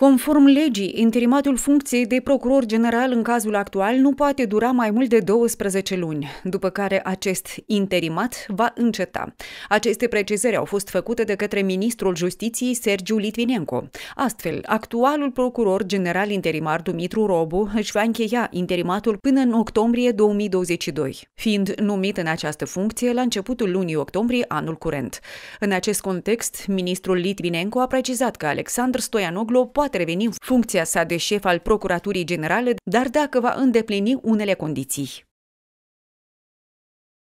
Conform legii, interimatul funcției de procuror general în cazul actual nu poate dura mai mult de 12 luni, după care acest interimat va înceta. Aceste precizări au fost făcute de către ministrul justiției Sergiu Litvinenko. Astfel, actualul procuror general interimar Dumitru Robu își va încheia interimatul până în octombrie 2022, fiind numit în această funcție la începutul lunii octombrie anul curent. În acest context, ministrul Litvinenko a precizat că Alexandru Stoianoglu poate poate reveni funcția sa de șef al Procuraturii Generale, dar dacă va îndeplini unele condiții.